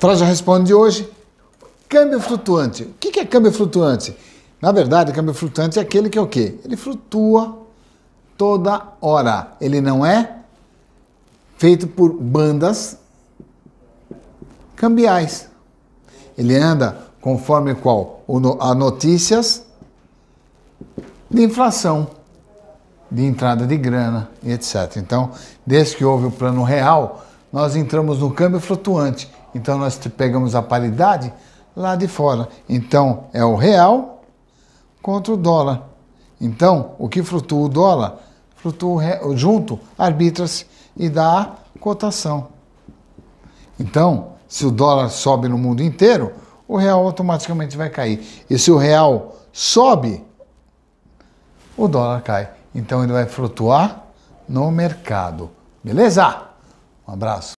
Frase responde hoje. Câmbio flutuante. O que é câmbio flutuante? Na verdade, câmbio flutuante é aquele que é o quê? Ele flutua toda hora. Ele não é feito por bandas cambiais. Ele anda conforme qual? A notícias de inflação, de entrada de grana e etc. Então, desde que houve o plano real, nós entramos no câmbio flutuante então nós pegamos a paridade lá de fora. Então é o real contra o dólar. Então o que flutua o dólar, flutua junto, arbitra-se e dá a cotação. Então, se o dólar sobe no mundo inteiro, o real automaticamente vai cair. E se o real sobe, o dólar cai. Então ele vai flutuar no mercado. Beleza? Um abraço.